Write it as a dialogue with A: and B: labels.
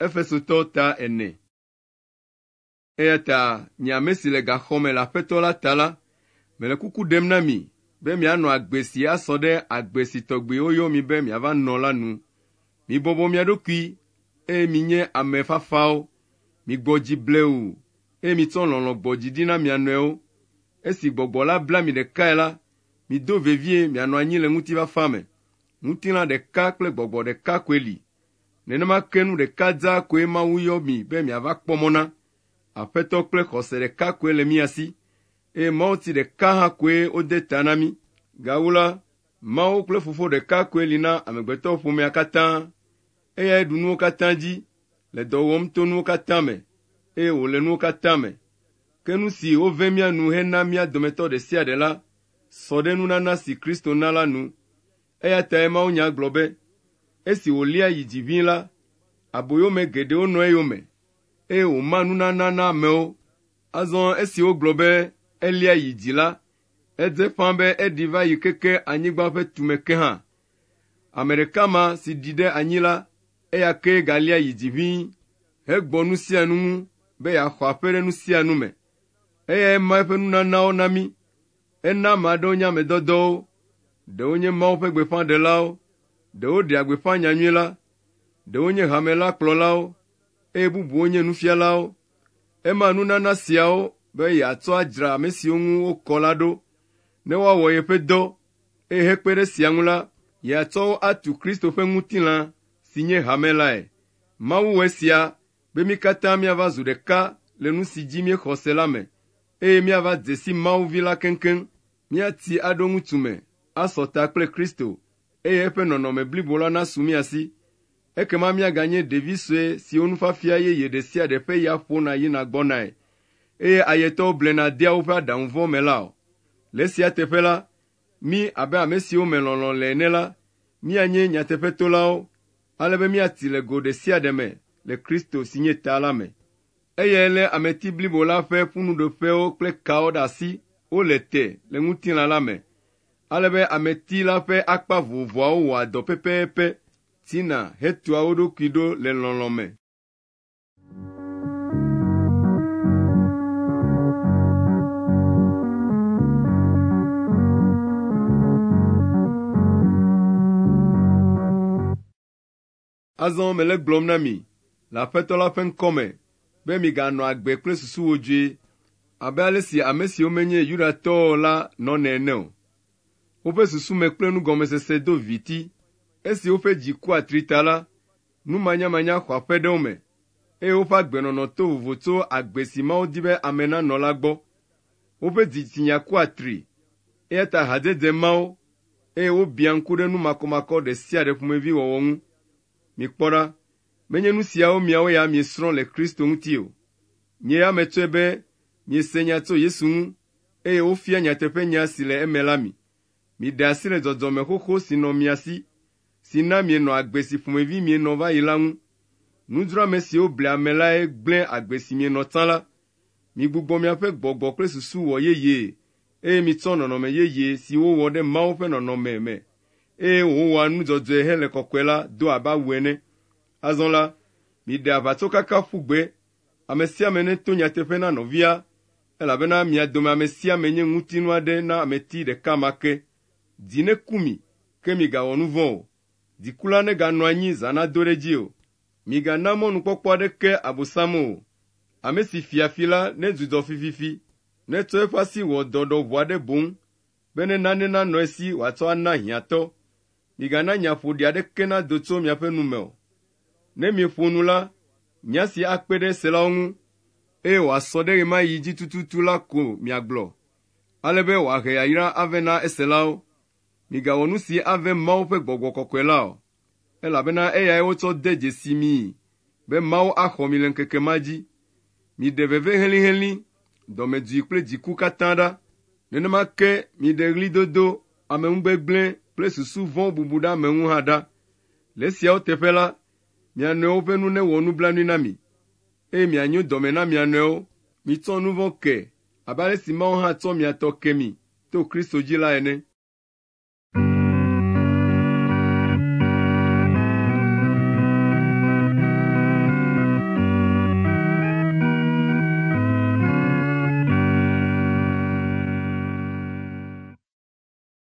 A: Efesotɔwo ta ene. Eya ta nye ame si le gaxɔme le aƒetɔ la ta la, mele kuku ɖem na mi be mianɔ agbe si asɔ ɖe agbe si tɔgbi woyɔ mi be miava nɔ la nu. Mibɔbɔ mia ɖokui, eye nye ame fafawo. Migbɔ dzi blewu, eye mitsɔ lɔlɔ̃ gbɔdzi ɖi na mia nɔewo. Esi gbɔgbɔ la bla mi ɖekae la, mido vevie mianɔ anyi le ŋutifafa me. Ŋutilã ɖeka kple gbɔgbɔ ɖeka koe li nenema ke nu ɖeka dza koe mawu yɔ mi be miava kpɔ mɔ na aƒetɔ kple xɔse ɖeka koe le mia si eye mawuti ɖeka hã koe wode ta na mi gawu la mawu kple fofo ɖeka koe li na amegbetɔ ƒomea katã eyae ɖu nuwo katã dzi le dɔ wɔm to nuwo katã me eye wòle nuwo katã me ke nu si wove mia nu hena mia dometɔ ɖe sia ɖe la sɔ ɖe nunana si kristo na la nu eya tae mawu nya gblɔ be Esi wòlia yi dzi ʋĩi la, aboyome geɖewo nɔ eyome, eye wòma nunana na amewo. Azɔ esi wogblɔ be elia yi dzi la, edze ƒãa be eɖi va yi keke anyigba ƒe tume ke hã. Ame ɖeka ma si ɖi ɖe anyi la, eya ke galia yi dzi ʋĩi hegbɔ nu sia nu ŋu be yeaxɔ aƒe ɖe nu sia nu me. Eyae ma eƒe nunanawo na mí. Ena ame aɖewo nye ame dɔdɔwo, ɖewo nye Mawu ƒe gbeƒãɖelawo, Ɖewo ɖe agbeƒã nyanyui la, ɖewo nye hame la kplɔlawo, eye bubuwo nye nufialawo. Ema nunana siawo be yeatsɔ adzra ame siwo ŋu wokɔ la ɖo ne woawɔ yeƒe dɔ, eye hekpe ɖe sia ŋu la, yeatsɔ wo atu Kristo ƒe ŋutilã si nye hame lae. Mawu wɔ esia be mí katã míava zu ɖeka le nu si dzi míexɔ se la me, eye míava dze si Mawu vi la keŋkeŋ, míati aɖo ŋutsu me, asɔ ta kple Kristo eye eƒe nɔnɔme blibo la nasu miasi ekema miaganye ɖevi sue siwo nufafia yeye ɖe sia ɖe ƒe ya ƒona yina gbɔnae eye ayetɔwo blena dea woƒe aɖaŋuvɔ me la o le sia teƒe la mi abe ame siwo me lɔlɔ̃ le ene la mianye nyateƒetolawo ale be miati le go ɖe sia ɖe me le kristo si nye ta la me eye lé ameti blibo la ƒe ƒunuɖoƒewo kple kawo ɖe asi wole te le ŋutilã la me alebe ameti la ƒe akpa vovovoawo wɔa dɔ pɛpɛpɛ tina hetua wo ɖokui ɖo le lɔlɔ̃ me. Azɔ mele gblɔm na mi le aƒetɔ la ƒe ŋkɔ me be miganɔ agbe kple susu wodzoe abe ale si ame siwo menye yudatɔwo la nɔnɛ ene o woƒe susume kple nugɔmesese do viti esi woƒe dzi ku atri ta la numanyamanya xɔ aƒe ɖe wo me eye woƒe agbenɔnɔ to vovo tso agbe si mawo di be ame nanɔ la gbɔ woƒe dzitsinya ku atri eya ta hadzedze mawo eye wobia ŋku ɖe nu makɔmakɔ ɖe sia ɖe ƒomevi wɔwɔ ŋu mikpɔ ɖa menye nu siawo miawo ya miesrɔ̃ le kristo ŋuti o nye ya metsɔe be miese nya tso yesu ŋu eye wofia nyateƒe si le eme la mi miɖe asi ɖe dzɔdzɔme xoxo si nɔ mia si si na mienɔ agbe si ƒomevi mienɔ va yi la ŋu nudzrɔ̃ame siwo ble ame lae gblẽ agbe si mienɔ tsã la migbugbɔ miaƒe gbɔgbɔ kple susu wɔ yeyee eye mitsɔ nɔnɔme yeye si wowɔ ɖe mawo ƒe nɔnɔme me eye wowɔa nudzɔdzɔe hele kɔkɔe la do abe awu ene azɔ la miɖe aʋatso kaka ƒu gbe ame sia ame neto nyateƒe na nɔvia elabena mia dome ame sia ame nye ŋutinu aɖe na ameti ɖeka ma ke Di neku mi, ke mi migawɔ nu vɔ̃ o. Dikula neganɔ anyi zana do ɖe dzi o. Migana mɔnukpɔkpɔ nukpɔkpɔ aɖeke abosam o. Ame si fiafi la ne dzudzɔ fififi, ne netsɔ eƒe asi wɔ dɔdɔʋu aɖe boŋ, be ne nane nanɔ esi wòatsɔ ana hiãtɔ. Migana nya ƒoɖi aɖeke nado tso miaƒe nu me o. Ne mieƒo nu la, nya si akpe ɖe selawo ŋu, eye wòasɔ ɖe ɣe ma yi dzi tututu la ko miagblɔ, alebe be wòahe yayra ave na eselawo. migawɔ nu si ave Mawu ƒe gbɔgbɔ kɔkɔe la o, elabena eyae wotsɔ de dzesi mii be Mawu axɔ mi le ŋkeke ma dzi. Miɖe veve helĩhelĩ, dɔmedzoe kple dziku katã ɖa. Nenema ke miɖe ɣlidodo, ameŋugbegblẽ kple susu vɔ̃ bubu ɖe ame ŋu hã ɖa. Le esiawo teƒe la, mia ƒe nu newɔ nublanui na mi, eye mianyo dɔme na mia nɔewo. Mitsɔ nu vɔ̃ ke abe ale si Mawu hã tsɔ mia ke mi to Kristo dzi la ene.